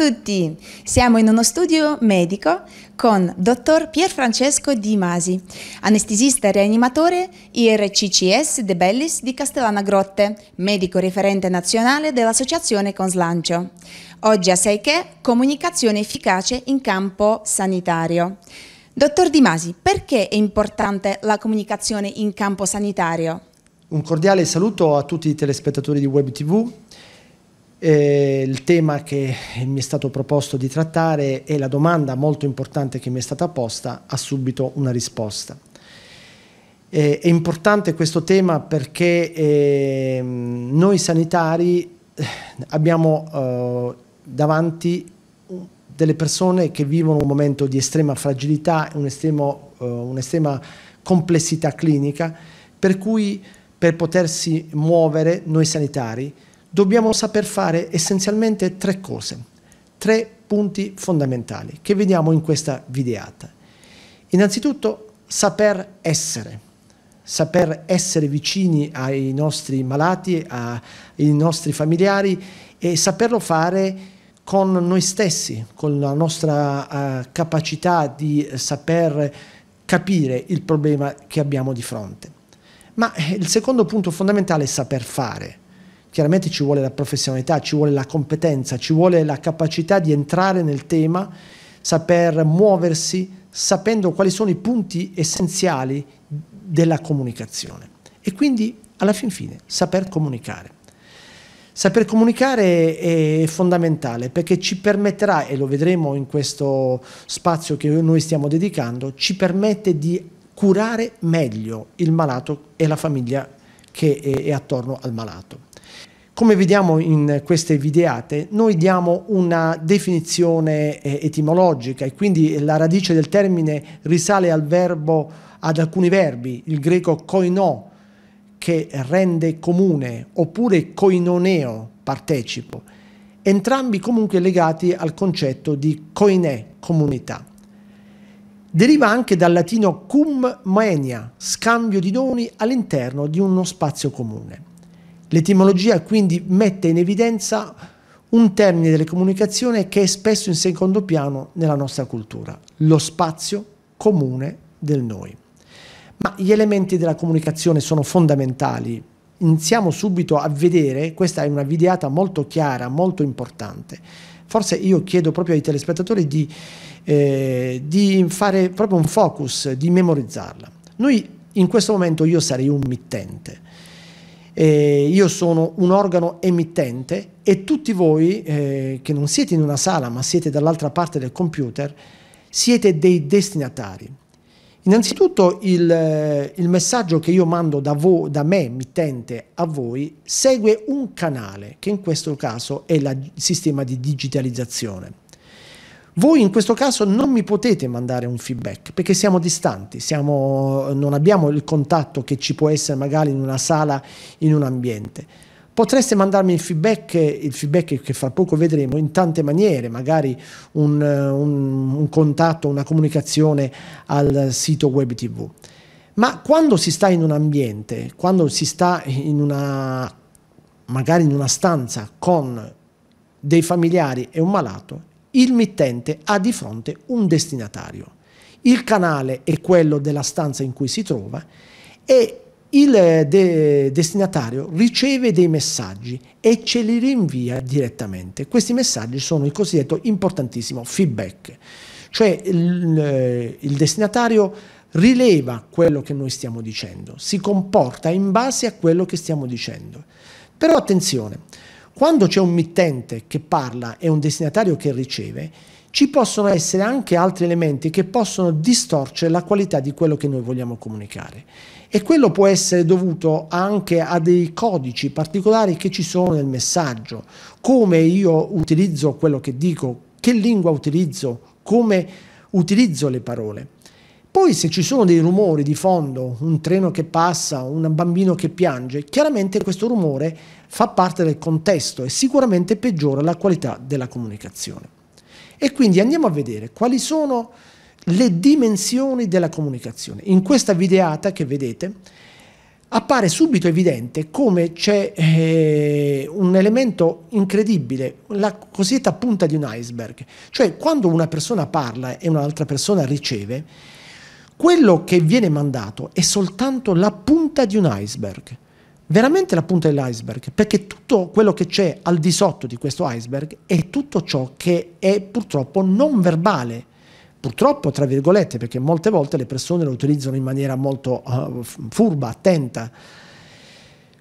tutti! Siamo in uno studio medico con dottor Pierfrancesco Di Masi, anestesista e rianimatore IRCCS De Bellis di Castellana Grotte, medico referente nazionale dell'associazione con Slancio. Oggi a 6 che comunicazione efficace in campo sanitario. Dottor Di Masi, perché è importante la comunicazione in campo sanitario? Un cordiale saluto a tutti i telespettatori di WebTV eh, il tema che mi è stato proposto di trattare e la domanda molto importante che mi è stata posta ha subito una risposta. Eh, è importante questo tema perché eh, noi sanitari eh, abbiamo eh, davanti delle persone che vivono un momento di estrema fragilità, eh, un'estrema complessità clinica, per cui per potersi muovere noi sanitari dobbiamo saper fare essenzialmente tre cose, tre punti fondamentali che vediamo in questa videata. Innanzitutto saper essere, saper essere vicini ai nostri malati, ai nostri familiari e saperlo fare con noi stessi, con la nostra uh, capacità di saper capire il problema che abbiamo di fronte. Ma eh, il secondo punto fondamentale è saper fare, Chiaramente ci vuole la professionalità, ci vuole la competenza, ci vuole la capacità di entrare nel tema, saper muoversi, sapendo quali sono i punti essenziali della comunicazione. E quindi, alla fin fine, saper comunicare. Saper comunicare è fondamentale perché ci permetterà, e lo vedremo in questo spazio che noi stiamo dedicando, ci permette di curare meglio il malato e la famiglia che è attorno al malato. Come vediamo in queste videate, noi diamo una definizione eh, etimologica e quindi la radice del termine risale al verbo, ad alcuni verbi, il greco koinò, che rende comune, oppure koinoneo, partecipo, entrambi comunque legati al concetto di koinè, comunità. Deriva anche dal latino cum moenia, scambio di doni all'interno di uno spazio comune. L'etimologia quindi mette in evidenza un termine delle comunicazioni che è spesso in secondo piano nella nostra cultura, lo spazio comune del noi. Ma gli elementi della comunicazione sono fondamentali. Iniziamo subito a vedere, questa è una videata molto chiara, molto importante. Forse io chiedo proprio ai telespettatori di, eh, di fare proprio un focus, di memorizzarla. Noi in questo momento io sarei un mittente eh, io sono un organo emittente e tutti voi eh, che non siete in una sala ma siete dall'altra parte del computer siete dei destinatari. Innanzitutto il, eh, il messaggio che io mando da, vo, da me, emittente, a voi segue un canale che in questo caso è il sistema di digitalizzazione. Voi in questo caso non mi potete mandare un feedback perché siamo distanti, siamo, non abbiamo il contatto che ci può essere magari in una sala, in un ambiente. Potreste mandarmi il feedback, il feedback che fra poco vedremo, in tante maniere, magari un, un, un contatto, una comunicazione al sito web tv. Ma quando si sta in un ambiente, quando si sta in una, magari in una stanza con dei familiari e un malato, il mittente ha di fronte un destinatario. Il canale è quello della stanza in cui si trova e il eh, de destinatario riceve dei messaggi e ce li rinvia direttamente. Questi messaggi sono il cosiddetto importantissimo feedback, cioè il, eh, il destinatario rileva quello che noi stiamo dicendo, si comporta in base a quello che stiamo dicendo. Però attenzione, quando c'è un mittente che parla e un destinatario che riceve, ci possono essere anche altri elementi che possono distorcere la qualità di quello che noi vogliamo comunicare. E quello può essere dovuto anche a dei codici particolari che ci sono nel messaggio, come io utilizzo quello che dico, che lingua utilizzo, come utilizzo le parole. Poi se ci sono dei rumori di fondo, un treno che passa, un bambino che piange, chiaramente questo rumore fa parte del contesto e sicuramente peggiora la qualità della comunicazione. E quindi andiamo a vedere quali sono le dimensioni della comunicazione. In questa videata che vedete appare subito evidente come c'è eh, un elemento incredibile, la cosiddetta punta di un iceberg, cioè quando una persona parla e un'altra persona riceve, quello che viene mandato è soltanto la punta di un iceberg, veramente la punta dell'iceberg, perché tutto quello che c'è al di sotto di questo iceberg è tutto ciò che è purtroppo non verbale. Purtroppo, tra virgolette, perché molte volte le persone lo utilizzano in maniera molto uh, furba, attenta.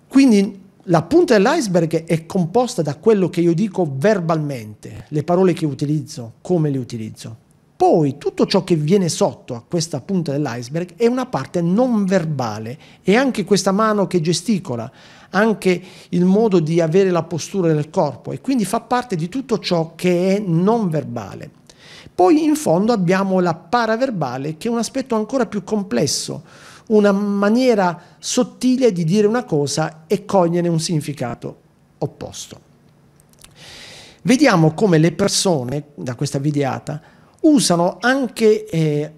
Quindi la punta dell'iceberg è composta da quello che io dico verbalmente, le parole che utilizzo, come le utilizzo. Poi tutto ciò che viene sotto a questa punta dell'iceberg è una parte non verbale e anche questa mano che gesticola, anche il modo di avere la postura del corpo e quindi fa parte di tutto ciò che è non verbale. Poi in fondo abbiamo la paraverbale che è un aspetto ancora più complesso, una maniera sottile di dire una cosa e cogliere un significato opposto. Vediamo come le persone, da questa videata, usano anche eh,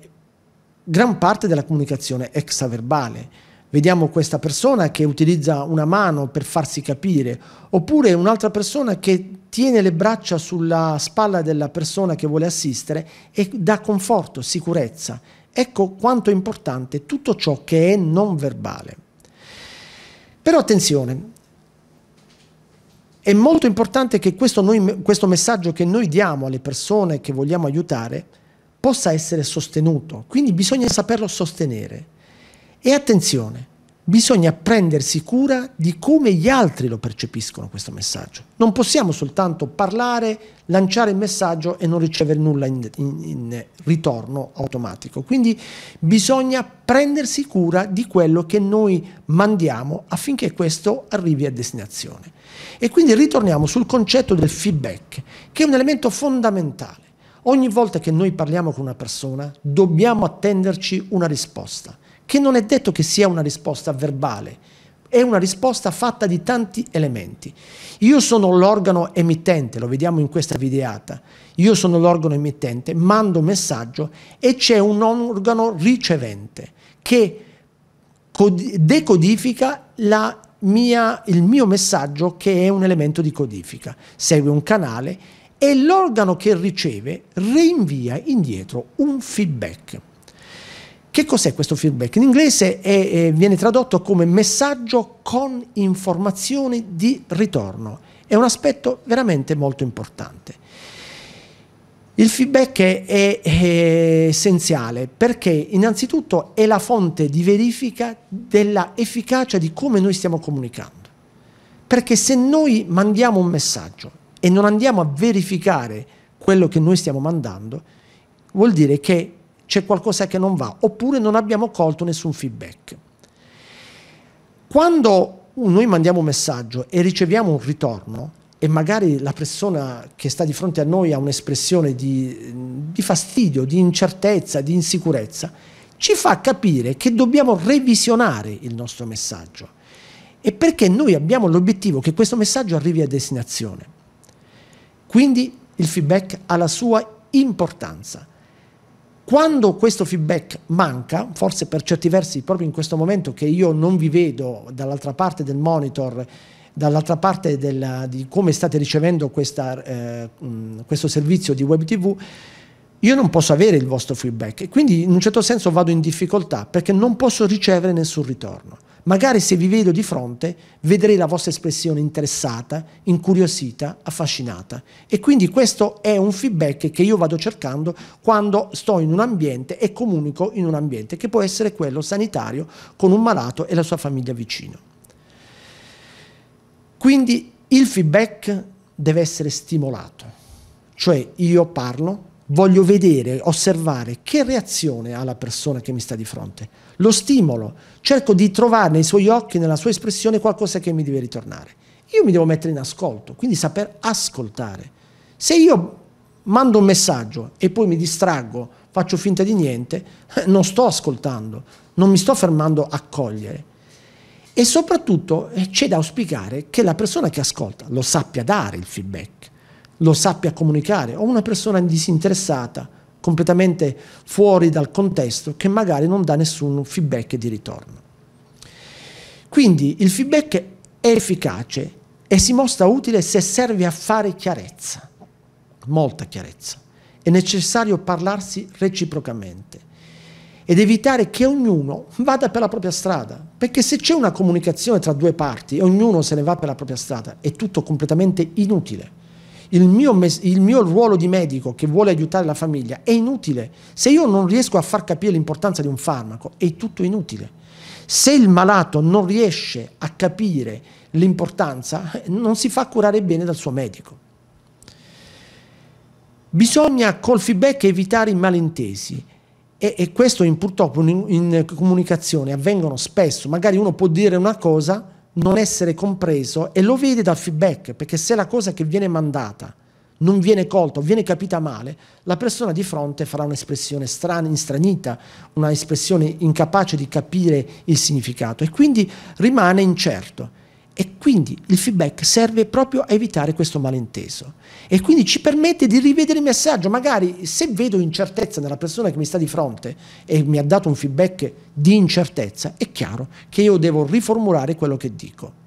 gran parte della comunicazione extraverbale. Vediamo questa persona che utilizza una mano per farsi capire, oppure un'altra persona che tiene le braccia sulla spalla della persona che vuole assistere e dà conforto, sicurezza. Ecco quanto è importante tutto ciò che è non verbale. Però attenzione, è molto importante che questo, noi, questo messaggio che noi diamo alle persone che vogliamo aiutare possa essere sostenuto, quindi bisogna saperlo sostenere. E attenzione, bisogna prendersi cura di come gli altri lo percepiscono questo messaggio. Non possiamo soltanto parlare, lanciare il messaggio e non ricevere nulla in, in, in, ritorno automatico. Quindi bisogna prendersi cura di quello che noi mandiamo affinché questo arrivi a destinazione. E quindi ritorniamo sul concetto del feedback, che è un elemento fondamentale. Ogni volta che noi parliamo con una persona dobbiamo attenderci una risposta, che non è detto che sia una risposta verbale, è una risposta fatta di tanti elementi. Io sono l'organo emittente, lo vediamo in questa videata, io sono l'organo emittente, mando un messaggio e c'è un organo ricevente che decodifica la mia, il mio messaggio che è un elemento di codifica, segue un canale e l'organo che riceve reinvia indietro un feedback. Che cos'è questo feedback? In inglese è, è, viene tradotto come messaggio con informazioni di ritorno. È un aspetto veramente molto importante. Il feedback è, è, è, essenziale perché innanzitutto è la fonte di verifica della efficacia di come noi stiamo comunicando. Perché se noi mandiamo un messaggio e non andiamo a verificare quello che noi stiamo mandando, vuol dire che c'è qualcosa che non va oppure non abbiamo colto nessun feedback. Quando noi mandiamo un messaggio e riceviamo un ritorno, e magari la persona che sta di fronte a noi ha un'espressione di, di fastidio, di incertezza, di insicurezza, ci fa capire che dobbiamo revisionare il nostro messaggio e perché noi abbiamo l'obiettivo che questo messaggio arrivi a destinazione. Quindi il feedback ha la sua importanza. Quando questo feedback manca, forse per certi versi proprio in questo momento che io non vi vedo dall'altra parte del monitor, dall'altra parte della, di come state ricevendo questa, eh, mh, mm, questo servizio di web tv, io non posso avere il vostro feedback e quindi in un certo senso vado in difficoltà perché non posso ricevere nessun ritorno. Magari se vi vedo di fronte vedrei la vostra espressione interessata, incuriosita, affascinata e quindi questo è un feedback che io vado cercando quando sto in un ambiente e comunico in un ambiente che può essere quello sanitario con un malato e la sua famiglia vicino. Quindi il feedback deve essere stimolato, cioè io parlo, voglio vedere, osservare che reazione ha la persona che mi sta di fronte, lo stimolo, cerco di trovare nei suoi occhi, nella sua espressione qualcosa che mi deve ritornare. Io mi devo mettere in ascolto, quindi saper ascoltare. Se io mando un messaggio e poi mi distraggo, faccio finta di niente, non sto ascoltando, non mi sto fermando a cogliere e soprattutto eh, c'è da auspicare che la persona che ascolta lo sappia dare il feedback, lo sappia comunicare, o una persona disinteressata, completamente fuori dal contesto, che magari non dà nessun feedback di ritorno. Quindi il feedback è efficace e si mostra utile se serve a fare chiarezza, molta chiarezza. È necessario parlarsi reciprocamente ed evitare che ognuno vada per la propria strada. Perché se c'è una comunicazione tra due parti, e ognuno se ne va per la propria strada, è tutto completamente inutile. Il mio, il mio, ruolo di medico che vuole aiutare la famiglia è inutile. Se io non riesco a far capire l'importanza di un farmaco, è tutto inutile. Se il malato non riesce a capire l'importanza, non si fa curare bene dal suo medico. Bisogna col feedback evitare i malintesi e, e questo in, purtroppo in, in comunicazione avvengono spesso, magari uno può dire una cosa, non essere compreso e lo vede dal feedback, perché se la cosa che viene mandata non viene colta o viene capita male, la persona di fronte farà un'espressione strana, instranita, un'espressione incapace di capire il significato e quindi rimane incerto. E quindi il feedback serve proprio a evitare questo malinteso e quindi ci permette di rivedere il messaggio. Magari se vedo incertezza nella persona che mi sta di fronte e mi ha dato un feedback di incertezza, è chiaro che io devo riformulare quello che dico.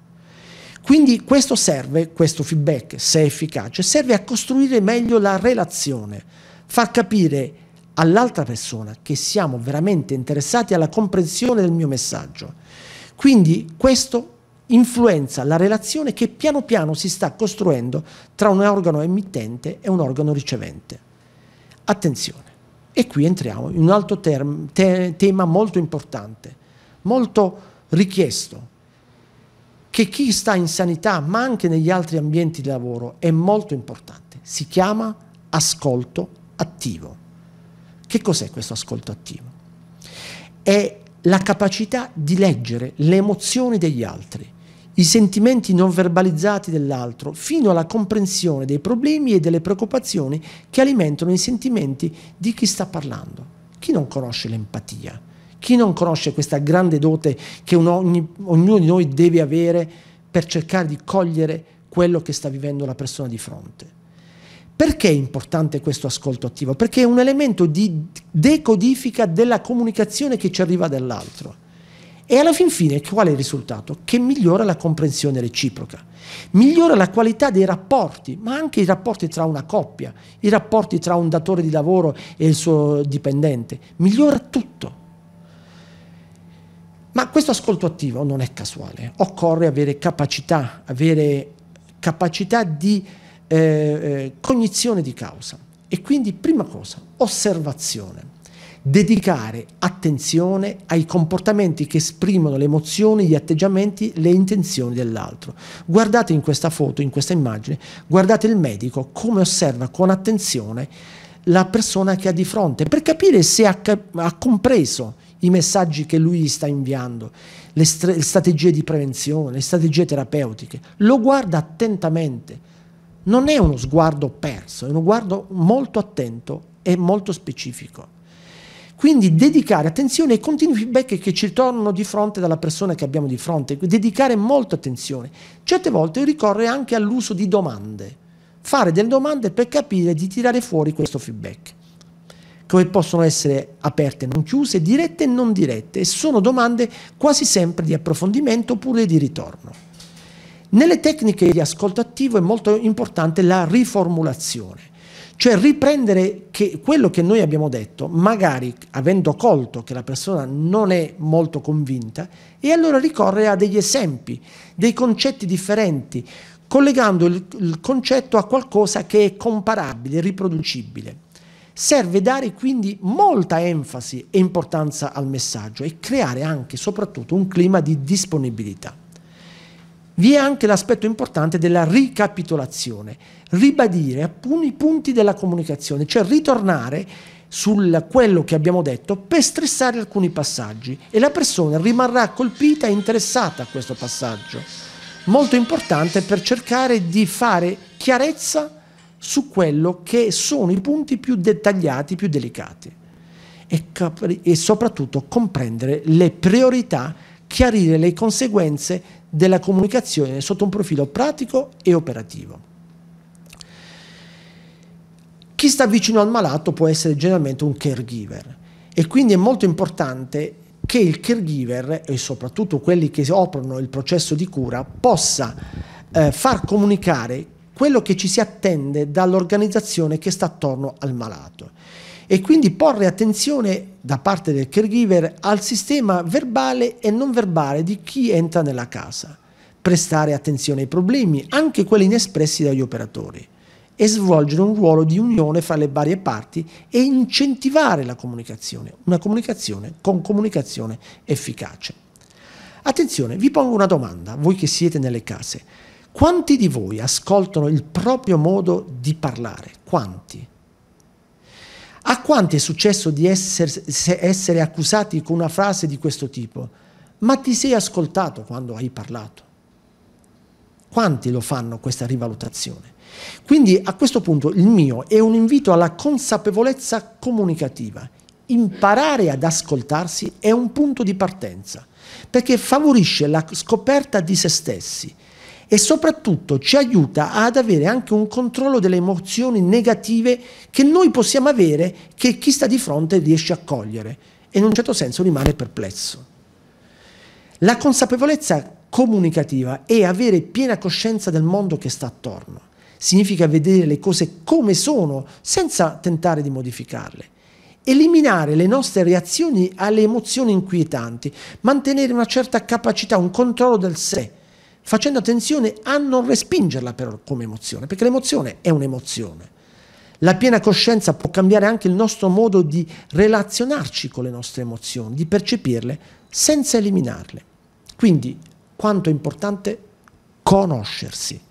Quindi questo serve, questo feedback, se è efficace, serve a costruire meglio la relazione, far capire all'altra persona che siamo veramente interessati alla comprensione del mio messaggio. Quindi questo influenza la relazione che piano piano si sta costruendo tra un organo emittente e un organo ricevente. Attenzione, e qui entriamo in un altro te tema molto importante, molto richiesto, che chi sta in sanità, ma anche negli altri ambienti di lavoro, è molto importante. Si chiama ascolto attivo. Che cos'è questo ascolto attivo? È la capacità di leggere le emozioni degli altri, i sentimenti non verbalizzati dell'altro, fino alla comprensione dei problemi e delle preoccupazioni che alimentano i sentimenti di chi sta parlando. Chi non conosce l'empatia? Chi non conosce questa grande dote che ogni, ognuno di noi deve avere per cercare di cogliere quello che sta vivendo la persona di fronte? Perché è importante questo ascolto attivo? Perché è un elemento di decodifica della comunicazione che ci arriva dall'altro. E alla fin fine qual è il risultato? Che migliora la comprensione reciproca, migliora la qualità dei rapporti, ma anche i rapporti tra una coppia, i rapporti tra un datore di lavoro e il suo dipendente, migliora tutto. Ma questo ascolto attivo non è casuale, occorre avere capacità, avere capacità di eh, eh cognizione di causa e quindi prima cosa, osservazione dedicare attenzione ai comportamenti che esprimono le emozioni, gli atteggiamenti, le intenzioni dell'altro. Guardate in questa foto, in questa immagine, guardate il medico come osserva con attenzione la persona che ha di fronte per capire se ha, ha compreso i messaggi che lui sta inviando, le, le strategie di prevenzione, le strategie terapeutiche. Lo guarda attentamente. Non è uno sguardo perso, è uno sguardo molto attento e molto specifico. Quindi dedicare attenzione ai continui feedback che ci tornano di fronte dalla persona che abbiamo di fronte, dedicare molta attenzione. Certe volte ricorre anche all'uso di domande, fare delle domande per capire di tirare fuori questo feedback, che possono essere aperte, non chiuse, dirette e non dirette, e sono domande quasi sempre di approfondimento oppure di ritorno. Nelle tecniche di ascolto attivo è molto importante la riformulazione cioè riprendere che quello che noi abbiamo detto, magari avendo colto che la persona non è molto convinta, e allora ricorrere a degli esempi, dei concetti differenti, collegando il, il concetto a qualcosa che è comparabile, riproducibile. Serve dare quindi molta enfasi e importanza al messaggio e creare anche e soprattutto un clima di disponibilità vi è anche l'aspetto importante della ricapitolazione, ribadire alcuni punti della comunicazione, cioè ritornare su quello che abbiamo detto per stressare alcuni passaggi e la persona rimarrà colpita e interessata a questo passaggio. Molto importante per cercare di fare chiarezza su quello che sono i punti più dettagliati, più delicati e, e soprattutto comprendere le priorità chiarire le conseguenze della comunicazione sotto un profilo pratico e operativo. Chi sta vicino al malato può essere generalmente un caregiver e quindi è molto importante che il caregiver e soprattutto quelli che operano il processo di cura possa eh, far comunicare quello che ci si attende dall'organizzazione che sta attorno al malato e quindi porre attenzione da parte del caregiver al sistema verbale e non verbale di chi entra nella casa, prestare attenzione ai problemi, anche quelli inespressi dagli operatori, e svolgere un ruolo di unione fra le varie parti e incentivare la comunicazione, una comunicazione con comunicazione efficace. Attenzione, vi pongo una domanda, voi che siete nelle case. Quanti di voi ascoltano il proprio modo di parlare? Quanti? A quanti è successo di esser, essere accusati con una frase di questo tipo? Ma ti sei ascoltato quando hai parlato? Quanti lo fanno questa rivalutazione? Quindi a questo punto il mio è un invito alla consapevolezza comunicativa. Imparare ad ascoltarsi è un punto di partenza, perché favorisce la scoperta di se stessi e soprattutto ci aiuta ad avere anche un controllo delle emozioni negative che noi possiamo avere che chi sta di fronte riesce a cogliere e in un certo senso rimane perplesso. La consapevolezza comunicativa è avere piena coscienza del mondo che sta attorno. Significa vedere le cose come sono senza tentare di modificarle eliminare le nostre reazioni alle emozioni inquietanti, mantenere una certa capacità, un controllo del sé, facendo attenzione a non respingerla però come emozione, perché l'emozione è un'emozione. La piena coscienza può cambiare anche il nostro modo di relazionarci con le nostre emozioni, di percepirle senza eliminarle. Quindi, quanto è importante conoscersi.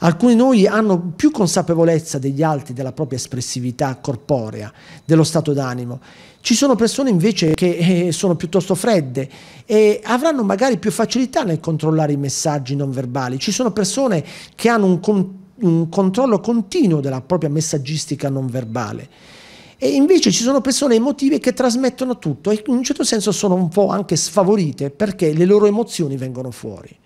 Alcuni di noi hanno più consapevolezza degli altri, della propria espressività corporea, dello stato d'animo. Ci sono persone invece che eh, sono piuttosto fredde e avranno magari più facilità nel controllare i messaggi non verbali. Ci sono persone che hanno un, con un controllo continuo della propria messaggistica non verbale. E invece ci sono persone emotive che trasmettono tutto e in un certo senso sono un po' anche sfavorite perché le loro emozioni vengono fuori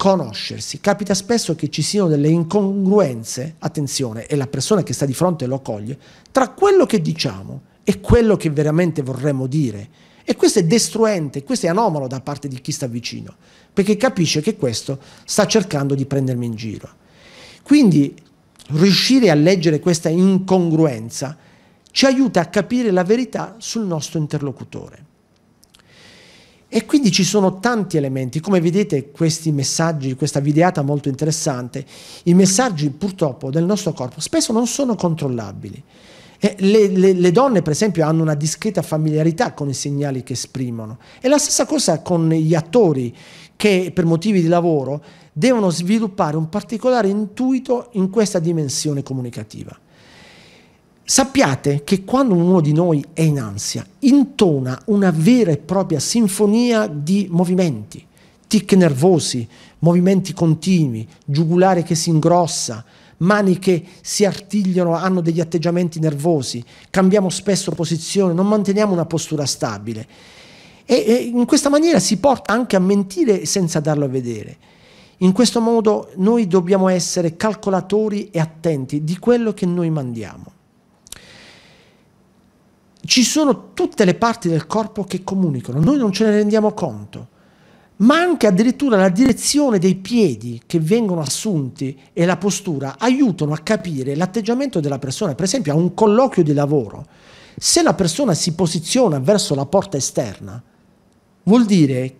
conoscersi. Capita spesso che ci siano delle incongruenze, attenzione, e la persona che sta di fronte lo coglie, tra quello che diciamo e quello che veramente vorremmo dire. E questo è destruente, questo è anomalo da parte di chi sta vicino, perché capisce che questo sta cercando di prendermi in giro. Quindi riuscire a leggere questa incongruenza ci aiuta a capire la verità sul nostro interlocutore. E quindi ci sono tanti elementi, come vedete questi messaggi, questa videata molto interessante, i messaggi purtroppo del nostro corpo spesso non sono controllabili. Le, le, le, donne, per esempio, hanno una discreta familiarità con i segnali che esprimono. E la stessa cosa con gli attori che, per motivi di lavoro, devono sviluppare un particolare intuito in questa dimensione comunicativa. Sappiate che quando uno di noi è in ansia, intona una vera e propria sinfonia di movimenti, tic nervosi, movimenti continui, giugulare che si ingrossa, mani che si artigliano, hanno degli atteggiamenti nervosi, cambiamo spesso posizione, non manteniamo una postura stabile. E, in questa maniera si porta anche a mentire senza darlo a vedere. In questo modo noi dobbiamo essere calcolatori e attenti di quello che noi mandiamo ci sono tutte le parti del corpo che comunicano, noi non ce ne rendiamo conto, ma anche addirittura la direzione dei piedi che vengono assunti e la postura aiutano a capire l'atteggiamento della persona. Per esempio a un colloquio di lavoro, se la persona si posiziona verso la porta esterna, vuol dire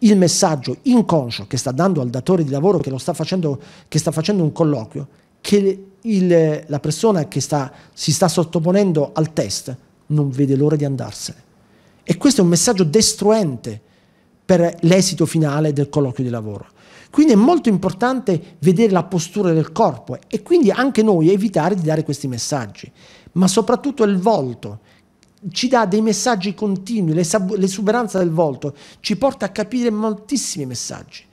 il messaggio inconscio che sta dando al datore di lavoro che, sta facendo, che sta facendo un colloquio, che il, la persona che sta, si sta sottoponendo al test non vede l'ora di andarsene. E questo è un messaggio destruente per l'esito finale del colloquio di lavoro. Quindi è molto importante vedere la postura del corpo e quindi anche noi evitare di dare questi messaggi, ma soprattutto il volto ci dà dei messaggi continui, l'esuberanza del volto ci porta a capire moltissimi messaggi.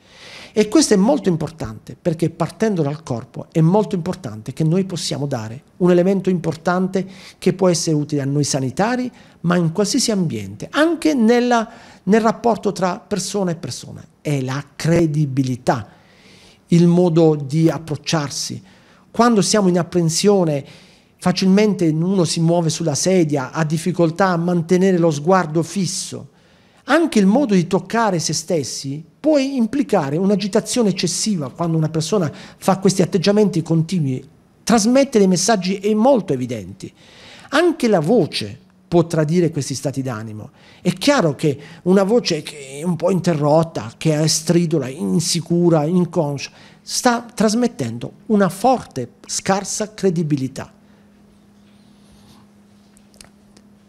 E questo è molto importante perché partendo dal corpo è molto importante che noi possiamo dare un elemento importante che può essere utile a noi sanitari, ma in qualsiasi ambiente, anche nella, nel rapporto tra persona e persona. È la credibilità, il modo di approcciarsi. Quando siamo in apprensione, facilmente uno si muove sulla sedia, ha difficoltà a mantenere lo sguardo fisso anche il modo di toccare se stessi può implicare un'agitazione eccessiva quando una persona fa questi atteggiamenti continui, trasmette dei messaggi molto evidenti. Anche la voce può tradire questi stati d'animo. È chiaro che una voce che è un po' interrotta, che è stridula, insicura, inconscia, sta trasmettendo una forte, scarsa credibilità.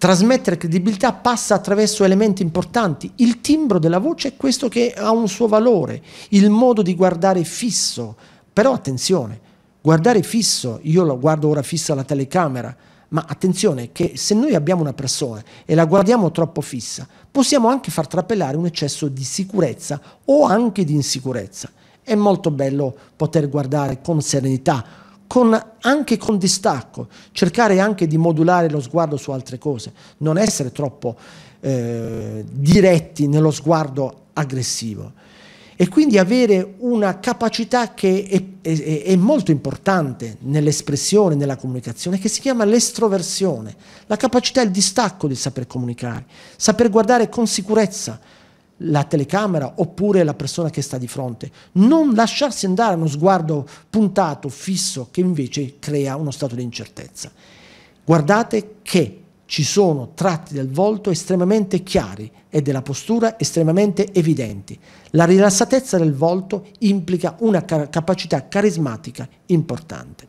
Trasmettere credibilità passa attraverso elementi importanti. Il timbro della voce è questo che ha un suo valore, il modo di guardare fisso. Però attenzione, guardare fisso, io lo guardo ora fissa la telecamera, ma attenzione che se noi abbiamo una persona e la guardiamo troppo fissa, possiamo anche far trapelare un eccesso di sicurezza o anche di insicurezza. È molto bello poter guardare con serenità, con, anche con distacco, cercare anche di modulare lo sguardo su altre cose, non essere troppo eh, diretti nello sguardo aggressivo. E quindi avere una capacità che è, è, è molto importante nell'espressione, nella comunicazione, che si chiama l'estroversione, la capacità il distacco di saper comunicare, saper guardare con sicurezza la telecamera oppure la persona che sta di fronte. Non lasciarsi andare a uno sguardo puntato, fisso, che invece crea uno stato di incertezza. Guardate che ci sono tratti del volto estremamente chiari e della postura estremamente evidenti. La rilassatezza del volto implica una capacità carismatica importante.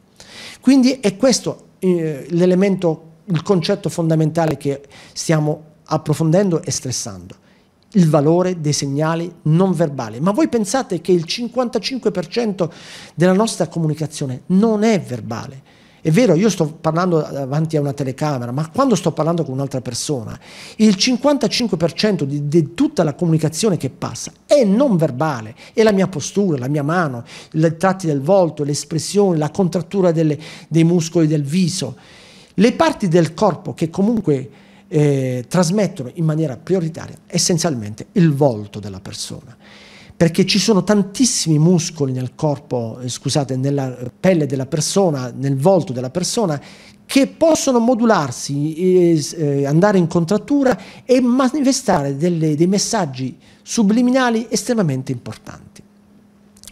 Quindi è questo eh, l'elemento, il concetto fondamentale che stiamo approfondendo e stressando il valore dei segnali non verbali. Ma voi pensate che il 55% della nostra comunicazione non è verbale? È vero, io sto parlando davanti a una telecamera, ma quando sto parlando con un'altra persona, il 55% di, di, tutta la comunicazione che passa è non verbale, è la mia postura, la mia mano, i tratti del volto, l'espressione, la contrattura delle, dei muscoli del viso. Le parti del corpo che comunque eh, trasmettono in maniera prioritaria essenzialmente il volto della persona. Perché ci sono tantissimi muscoli nel corpo, eh, scusate, nella eh, pelle della persona, nel volto della persona, che possono modularsi, eh, eh, andare in contrattura e manifestare delle, dei messaggi subliminali estremamente importanti.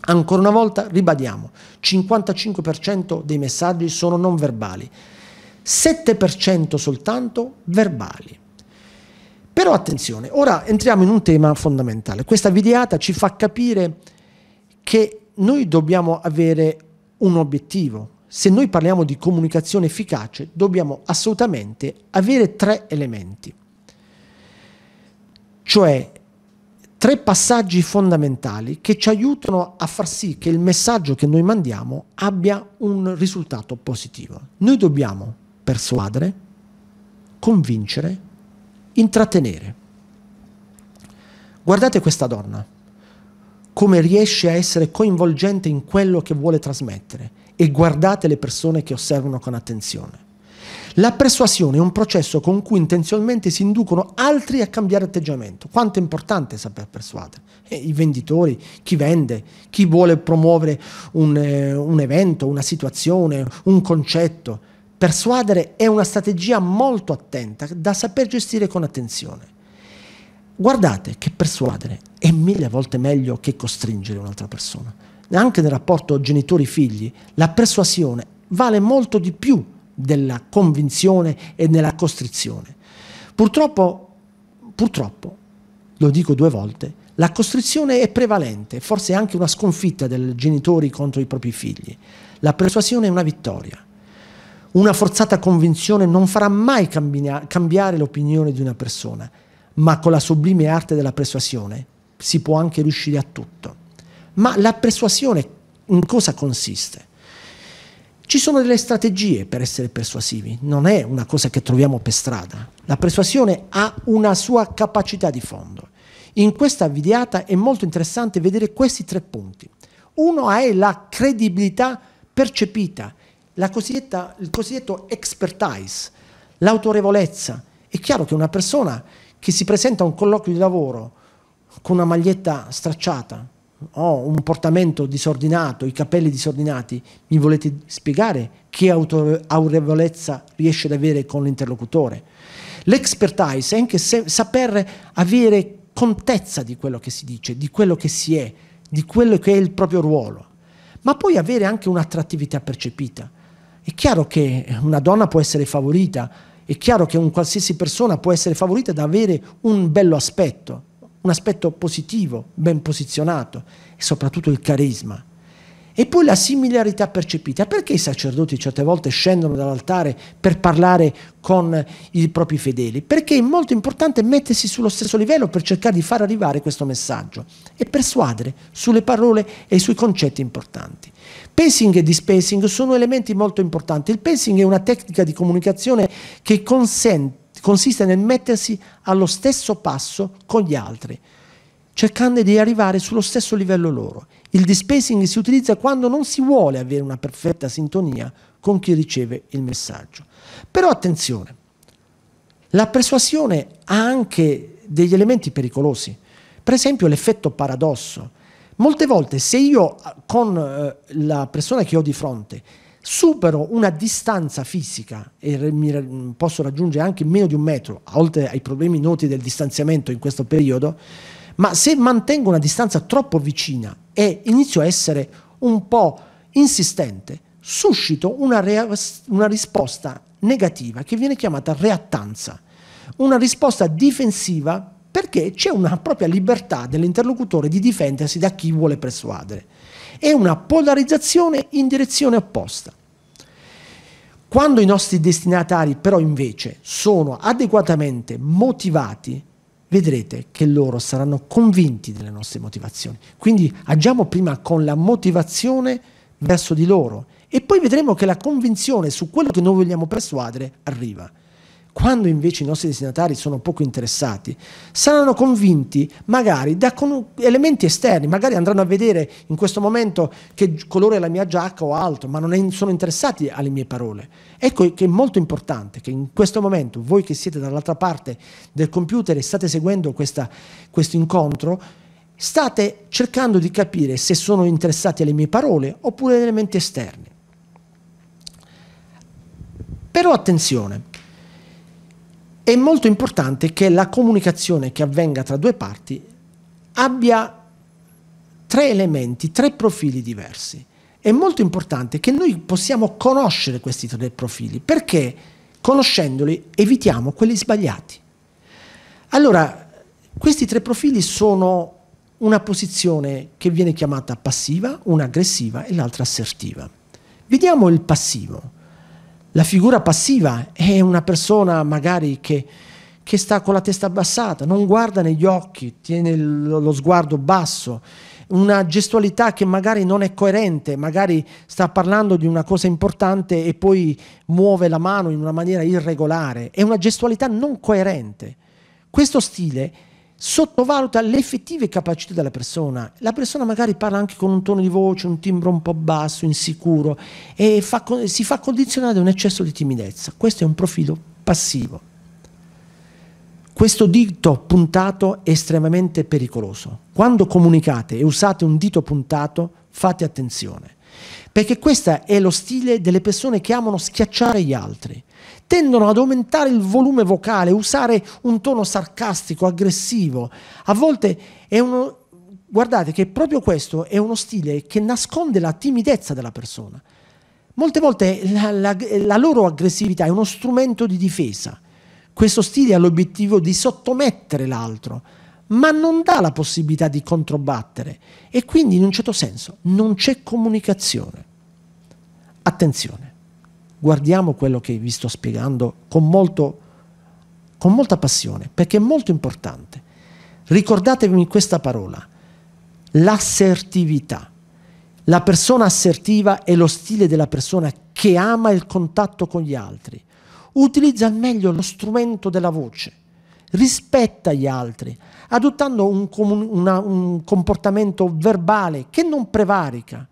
Ancora una volta ribadiamo, 55% dei messaggi sono non verbali, 7% soltanto verbali. Però attenzione, ora entriamo in un tema fondamentale. Questa videata ci fa capire che noi dobbiamo avere un obiettivo. Se noi parliamo di comunicazione efficace, dobbiamo assolutamente avere tre elementi. Cioè tre passaggi fondamentali che ci aiutano a far sì che il messaggio che noi mandiamo abbia un risultato positivo. Noi dobbiamo persuadere, convincere, intrattenere. Guardate questa donna, come riesce a essere coinvolgente in quello che vuole trasmettere e guardate le persone che osservano con attenzione. La persuasione è un processo con cui intenzionalmente si inducono altri a cambiare atteggiamento. Quanto è importante saper persuadere? Eh, I venditori, chi vende, chi vuole promuovere un, eh, un evento, una situazione, un concetto. Persuadere è una strategia molto attenta da saper gestire con attenzione. Guardate che persuadere è mille volte meglio che costringere un'altra persona. Anche nel rapporto genitori-figli, la persuasione vale molto di più della convinzione e della costrizione. Purtroppo, purtroppo, lo dico due volte, la costrizione è prevalente, forse anche una sconfitta dei genitori contro i propri figli. La persuasione è una vittoria una forzata convinzione non farà mai cambiare l'opinione di una persona, ma con la sublime arte della persuasione si può anche riuscire a tutto. Ma la persuasione in cosa consiste? Ci sono delle strategie per essere persuasivi, non è una cosa che troviamo per strada. La persuasione ha una sua capacità di fondo. In questa videata è molto interessante vedere questi tre punti. Uno è la credibilità percepita il cosiddetto expertise, l'autorevolezza. È chiaro che una persona che si presenta a un colloquio di lavoro con una maglietta stracciata o un portamento disordinato, i capelli disordinati, mi volete spiegare che autorevolezza riesce ad avere con l'interlocutore? L'expertise è anche saper avere contezza di quello che si dice, di quello che si è, di quello che è il proprio ruolo, ma poi avere anche un'attrattività percepita. È chiaro che una donna può essere favorita, è chiaro che un qualsiasi persona può essere favorita da avere un bello aspetto, un aspetto positivo, ben posizionato e soprattutto il carisma. E poi la similarità percepita. Perché i sacerdoti certe volte scendono dall'altare per parlare con i propri fedeli? Perché è molto importante mettersi sullo stesso livello per cercare di far arrivare questo messaggio e persuadere sulle parole e sui concetti importanti. Pacing e dispacing sono elementi molto importanti. Il pacing è una tecnica di comunicazione che consente, consiste nel mettersi allo stesso passo con gli altri, cercando di arrivare sullo stesso livello loro. Il dispacing si utilizza quando non si vuole avere una perfetta sintonia con chi riceve il messaggio. Però attenzione, la persuasione ha anche degli elementi pericolosi, per esempio l'effetto paradosso Molte volte se io eh, con eh, la persona che ho di fronte supero una distanza fisica e mi, posso raggiungere anche meno di un metro, oltre ai problemi noti del distanziamento in questo periodo, ma se mantengo una distanza troppo vicina e inizio a essere un po' insistente, suscito una, rea- una risposta negativa che viene chiamata reattanza, una risposta difensiva perché c'è una propria libertà dell'interlocutore di difendersi da chi vuole persuadere. È una polarizzazione in direzione opposta. Quando i nostri destinatari però invece sono adeguatamente motivati, vedrete che loro saranno convinti delle nostre motivazioni. Quindi agiamo prima con la motivazione verso di loro e poi vedremo che la convinzione su quello che noi vogliamo persuadere arriva. Quando invece i nostri destinatari sono poco interessati, saranno convinti magari da elementi esterni, magari andranno a vedere in questo momento che colore è la mia giacca o altro, ma non sono interessati alle mie parole. Ecco che è molto importante che in questo momento voi che siete dall'altra parte del computer e state seguendo questa, questo incontro, state cercando di capire se sono interessati alle mie parole oppure ad elementi esterni. Però attenzione, è molto importante che la comunicazione che avvenga tra due parti abbia tre elementi, tre profili diversi. È molto importante che noi possiamo conoscere questi tre profili perché conoscendoli evitiamo quelli sbagliati. Allora, questi tre profili sono una posizione che viene chiamata passiva, una aggressiva e l'altra assertiva. Vediamo il passivo. La figura passiva è una persona magari che, che sta con la testa abbassata, non guarda negli occhi, tiene lo sguardo basso, una gestualità che magari non è coerente, magari sta parlando di una cosa importante e poi muove la mano in una maniera irregolare, è una gestualità non coerente. Questo stile sottovaluta le effettive capacità della persona. La persona magari parla anche con un tono di voce, un timbro un po' basso, insicuro e fa, si fa condizionare da un eccesso di timidezza. Questo è un profilo passivo. Questo dito puntato è estremamente pericoloso. Quando comunicate e usate un dito puntato, fate attenzione, perché questo è lo stile delle persone che amano schiacciare gli altri tendono ad aumentare il volume vocale, usare un tono sarcastico, aggressivo. A volte è uno... Guardate che proprio questo è uno stile che nasconde la timidezza della persona. Molte volte la, la, la loro aggressività è uno strumento di difesa. Questo stile ha l'obiettivo di sottomettere l'altro, ma non dà la possibilità di controbattere e quindi in un certo senso non c'è comunicazione. Attenzione guardiamo quello che vi sto spiegando con, molto, con molta passione, perché è molto importante. Ricordatevi questa parola, l'assertività. La persona assertiva è lo stile della persona che ama il contatto con gli altri, utilizza al meglio lo strumento della voce, rispetta gli altri, adottando un, una, un comportamento verbale che non prevarica.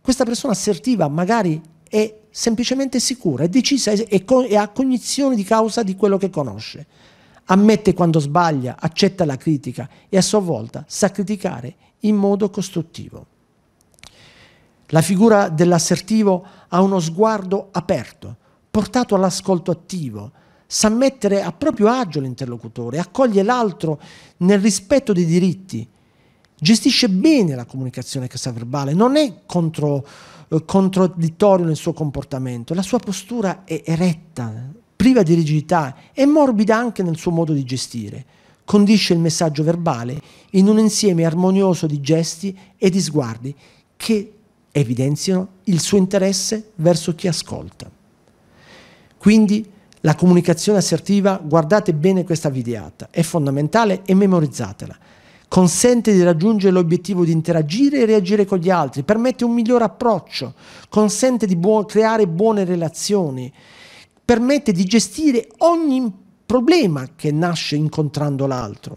Questa persona assertiva magari è semplicemente sicura, è decisa e ha cognizione di causa di quello che conosce. Ammette quando sbaglia, accetta la critica e a sua volta sa criticare in modo costruttivo. La figura dell'assertivo ha uno sguardo aperto, portato all'ascolto attivo, sa mettere a proprio agio l'interlocutore, accoglie l'altro nel rispetto dei diritti, gestisce bene la comunicazione che verbale, non è contro eh, contraddittorio nel suo comportamento, la sua postura è eretta, priva di rigidità e morbida anche nel suo modo di gestire. Condisce il messaggio verbale in un insieme armonioso di gesti e di sguardi che evidenziano il suo interesse verso chi ascolta. Quindi la comunicazione assertiva, guardate bene questa videata, è fondamentale e memorizzatela consente di raggiungere l'obiettivo di interagire e reagire con gli altri, permette un miglior approccio, consente di buo creare buone relazioni, permette di gestire ogni problema che nasce incontrando l'altro,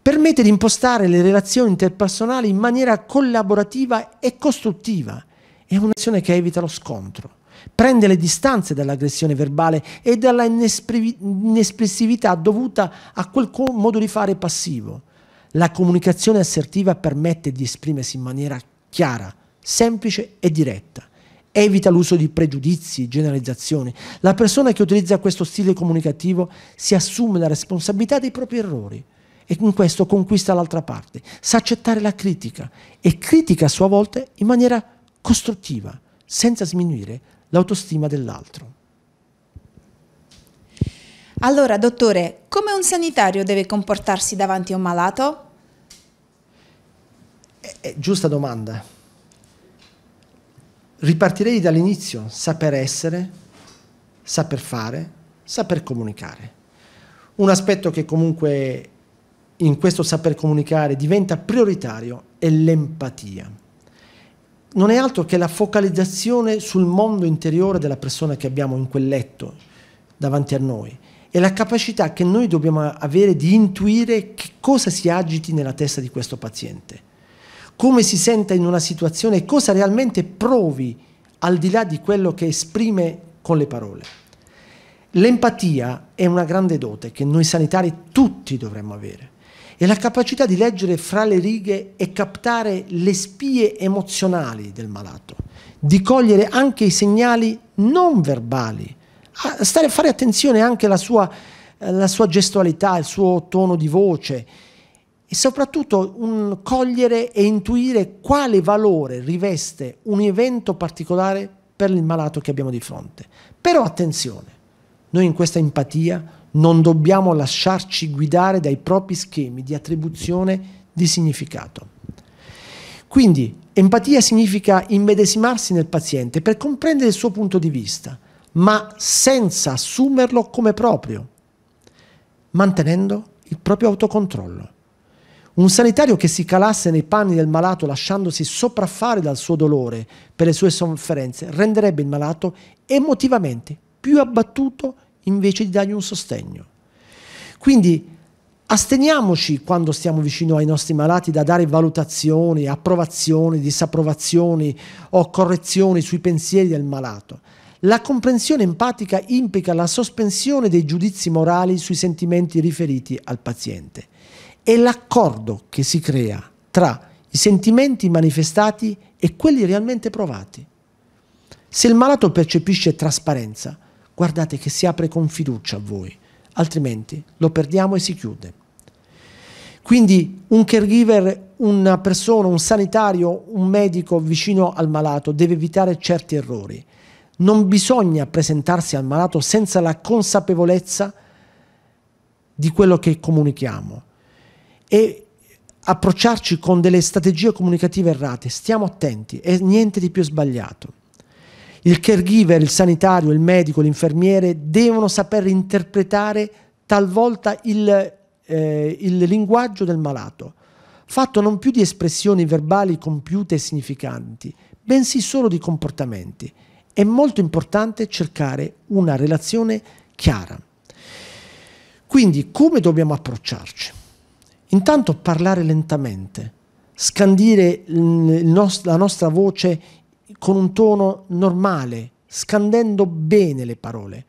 permette di impostare le relazioni interpersonali in maniera collaborativa e costruttiva. È un'azione che evita lo scontro prende le distanze dall'aggressione verbale e dalla inespressività dovuta a quel modo di fare passivo. La comunicazione assertiva permette di esprimersi in maniera chiara, semplice e diretta. Evita l'uso di pregiudizi, generalizzazioni. La persona che utilizza questo stile comunicativo si assume la responsabilità dei propri errori e con questo conquista l'altra parte. Sa accettare la critica e critica a sua volta in maniera costruttiva, senza sminuire l'autostima dell'altro. Allora, dottore, come un sanitario deve comportarsi davanti a un malato? È, eh, è eh, giusta domanda. Ripartirei dall'inizio, saper essere, saper fare, saper comunicare. Un aspetto che comunque in questo saper comunicare diventa prioritario è l'empatia. Non è altro che la focalizzazione sul mondo interiore della persona che abbiamo in quel letto davanti a noi è la capacità che noi dobbiamo avere di intuire che cosa si agiti nella testa di questo paziente, come si senta in una situazione e cosa realmente provi al di là di quello che esprime con le parole. L'empatia è una grande dote che noi sanitari tutti dovremmo avere. È la capacità di leggere fra le righe e captare le spie emozionali del malato, di cogliere anche i segnali non verbali a ah, stare a fare attenzione anche alla sua, alla sua gestualità, al suo tono di voce e soprattutto un cogliere e intuire quale valore riveste un evento particolare per il malato che abbiamo di fronte. Però attenzione, noi in questa empatia non dobbiamo lasciarci guidare dai propri schemi di attribuzione di significato. Quindi empatia significa immedesimarsi nel paziente per comprendere il suo punto di vista, ma senza assumerlo come proprio, mantenendo il proprio autocontrollo. Un sanitario che si calasse nei panni del malato lasciandosi sopraffare dal suo dolore per le sue sofferenze renderebbe il malato emotivamente più abbattuto invece di dargli un sostegno. Quindi asteniamoci quando stiamo vicino ai nostri malati da dare valutazioni, approvazioni, disapprovazioni o correzioni sui pensieri del malato. La comprensione empatica implica la sospensione dei giudizi morali sui sentimenti riferiti al paziente. e l'accordo che si crea tra i sentimenti manifestati e quelli realmente provati. Se il malato percepisce trasparenza, guardate che si apre con fiducia a voi, altrimenti lo perdiamo e si chiude. Quindi un caregiver, una persona, un sanitario, un medico vicino al malato deve evitare certi errori non bisogna presentarsi al malato senza la consapevolezza di quello che comunichiamo e approcciarci con delle strategie comunicative errate. Stiamo attenti, è niente di più sbagliato. Il caregiver, il sanitario, il medico, l'infermiere devono saper interpretare talvolta il, eh, il linguaggio del malato, fatto non più di espressioni verbali compiute e significanti, bensì solo di comportamenti è molto importante cercare una relazione chiara. Quindi come dobbiamo approcciarci? Intanto parlare lentamente, scandire la nostra voce con un tono normale, scandendo bene le parole,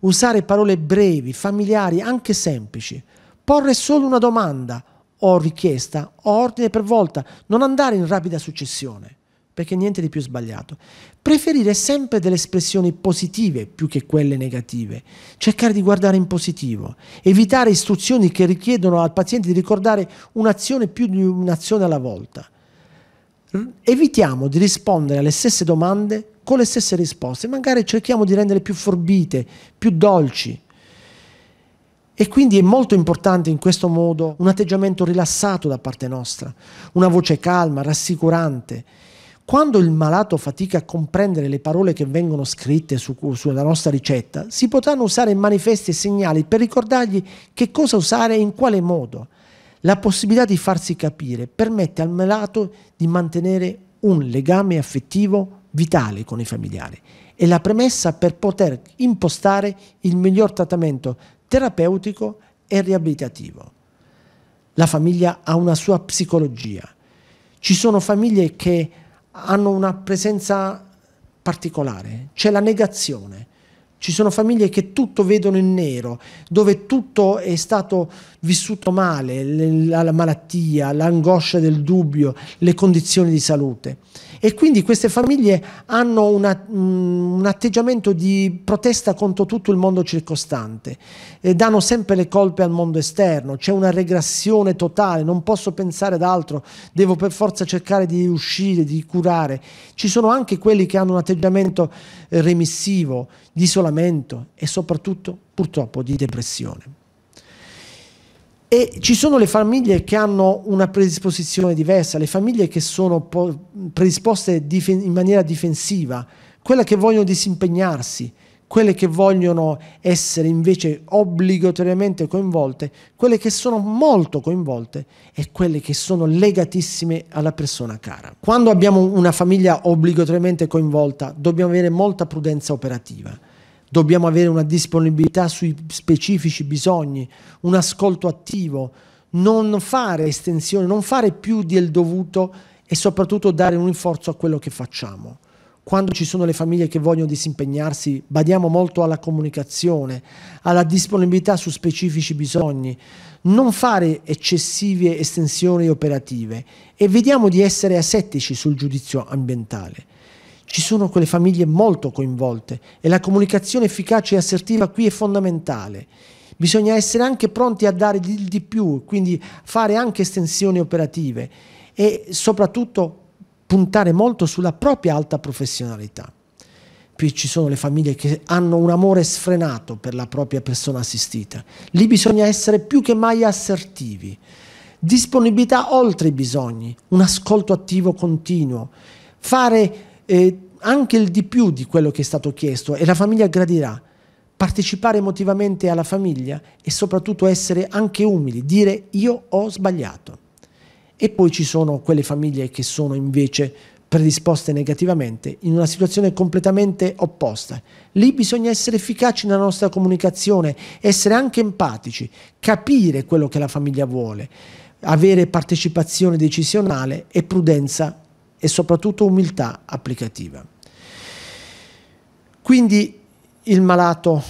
usare parole brevi, familiari, anche semplici, porre solo una domanda o richiesta o ordine per volta, non andare in rapida successione perché niente di più sbagliato. Preferire sempre delle espressioni positive più che quelle negative, cercare di guardare in positivo, evitare istruzioni che richiedono al paziente di ricordare un'azione più di un'azione alla volta. Evitiamo di rispondere alle stesse domande con le stesse risposte, magari cerchiamo di rendere più forbite, più dolci. E quindi è molto importante in questo modo un atteggiamento rilassato da parte nostra, una voce calma, rassicurante, quando il malato fatica a comprendere le parole che vengono scritte su, sulla nostra ricetta, si potranno usare manifesti e segnali per ricordargli che cosa usare e in quale modo. La possibilità di farsi capire permette al malato di mantenere un legame affettivo vitale con i familiari. È la premessa per poter impostare il miglior trattamento terapeutico e riabilitativo. La famiglia ha una sua psicologia. Ci sono famiglie che hanno una presenza particolare, c'è la negazione. Ci sono famiglie che tutto vedono in nero, dove tutto è stato vissuto male, la malattia, l'angoscia del dubbio, le condizioni di salute e quindi queste famiglie hanno una, mh, mm, un atteggiamento di protesta contro tutto il mondo circostante, e danno sempre le colpe al mondo esterno, c'è una regressione totale, non posso pensare ad altro, devo per forza cercare di uscire, di curare. Ci sono anche quelli che hanno un atteggiamento eh, remissivo, di isolamento e soprattutto purtroppo di depressione. E ci sono le famiglie che hanno una predisposizione diversa, le famiglie che sono predisposte in maniera difensiva, quelle che vogliono disimpegnarsi, quelle che vogliono essere invece obbligatoriamente coinvolte, quelle che sono molto coinvolte e quelle che sono legatissime alla persona cara. Quando abbiamo una famiglia obbligatoriamente coinvolta dobbiamo avere molta prudenza operativa dobbiamo avere una disponibilità sui specifici bisogni, un ascolto attivo, non fare estensioni, non fare più del dovuto e soprattutto dare un rinforzo a quello che facciamo. Quando ci sono le famiglie che vogliono disimpegnarsi, badiamo molto alla comunicazione, alla disponibilità su specifici bisogni, non fare eccessive estensioni operative e vediamo di essere asettici sul giudizio ambientale. Ci sono quelle famiglie molto coinvolte e la comunicazione efficace e assertiva qui è fondamentale. Bisogna essere anche pronti a dare di, di più, quindi fare anche estensioni operative e soprattutto puntare molto sulla propria alta professionalità. Qui ci sono le famiglie che hanno un amore sfrenato per la propria persona assistita. Lì bisogna essere più che mai assertivi. Disponibilità oltre i bisogni, un ascolto attivo continuo, fare eh, anche il di più di quello che è stato chiesto e la famiglia gradirà. Partecipare emotivamente alla famiglia e soprattutto essere anche umili, dire io ho sbagliato. E poi ci sono quelle famiglie che sono invece predisposte negativamente in una situazione completamente opposta. Lì bisogna essere efficaci nella nostra comunicazione, essere anche empatici, capire quello che la famiglia vuole, avere partecipazione decisionale e prudenza e soprattutto umiltà applicativa. Quindi il malato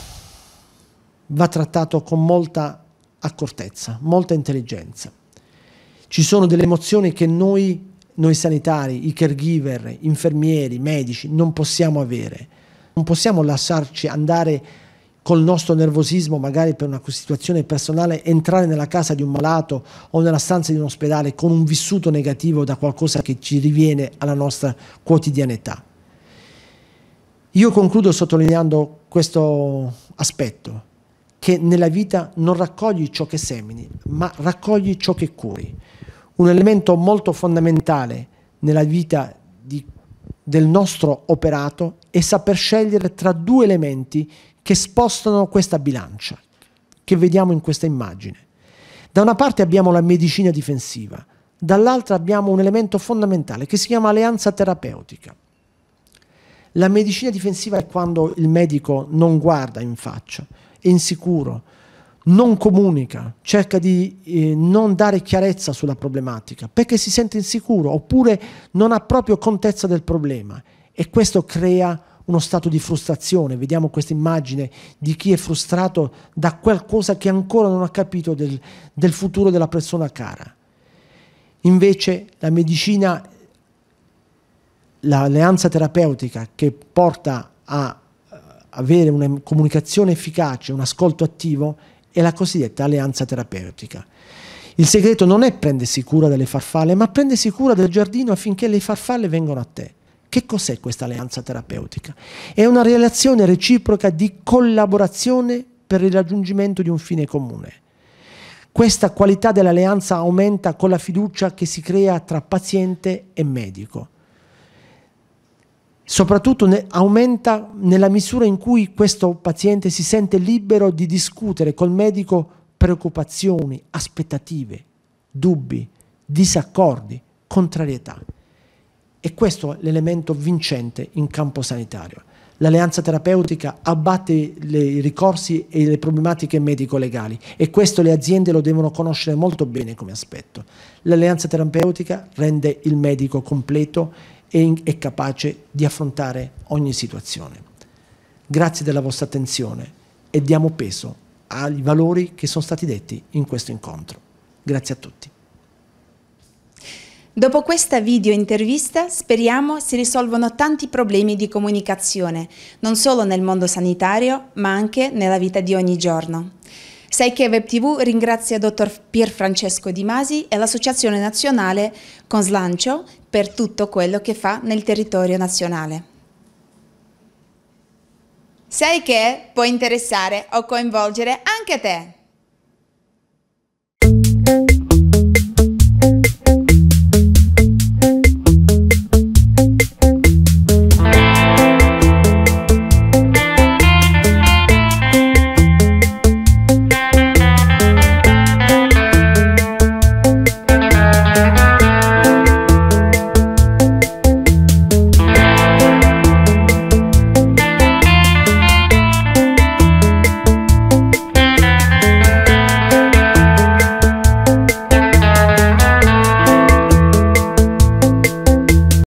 va trattato con molta accortezza, molta intelligenza. Ci sono delle emozioni che noi, noi sanitari, i caregiver, infermieri, medici, non possiamo avere. Non possiamo lasciarci andare a col nostro nervosismo, magari per una situazione personale, entrare nella casa di un malato o nella stanza di un ospedale con un vissuto negativo da qualcosa che ci riviene alla nostra quotidianità. Io concludo sottolineando questo aspetto, che nella vita non raccogli ciò che semini, ma raccogli ciò che curi. Un elemento molto fondamentale nella vita di, del nostro operato è saper scegliere tra due elementi che spostano questa bilancia che vediamo in questa immagine. Da una parte abbiamo la medicina difensiva, dall'altra abbiamo un elemento fondamentale che si chiama alleanza terapeutica. La medicina difensiva è quando il medico non guarda in faccia, è insicuro, non comunica, cerca di eh, non dare chiarezza sulla problematica perché si sente insicuro oppure non ha proprio contezza del problema e questo crea uno stato di frustrazione. Vediamo questa immagine di chi è frustrato da qualcosa che ancora non ha capito del, del futuro della persona cara. Invece la medicina, l'alleanza terapeutica che porta a eh, avere una comunicazione efficace, un ascolto attivo, è la cosiddetta alleanza terapeutica. Il segreto non è prendersi cura delle farfalle, ma prendersi cura del giardino affinché le farfalle vengano a te. Che cos'è questa alleanza terapeutica? È una relazione reciproca di collaborazione per il raggiungimento di un fine comune. Questa qualità dell'alleanza aumenta con la fiducia che si crea tra paziente e medico. Soprattutto ne aumenta nella misura in cui questo paziente si sente libero di discutere col medico preoccupazioni, aspettative, dubbi, disaccordi, contrarietà. E questo è l'elemento vincente in campo sanitario. L'alleanza terapeutica abbatte i ricorsi e le problematiche medico-legali e questo le aziende lo devono conoscere molto bene come aspetto. L'alleanza terapeutica rende il medico completo e è capace di affrontare ogni situazione. Grazie della vostra attenzione e diamo peso ai valori che sono stati detti in questo incontro. Grazie a tutti. Dopo questa video intervista speriamo si risolvono tanti problemi di comunicazione, non solo nel mondo sanitario, ma anche nella vita di ogni giorno. Sai che WebTV ringrazia dottor Pier Francesco Di Masi e l'Associazione Nazionale con Slancio per tutto quello che fa nel territorio nazionale. Sai che può interessare o coinvolgere anche te?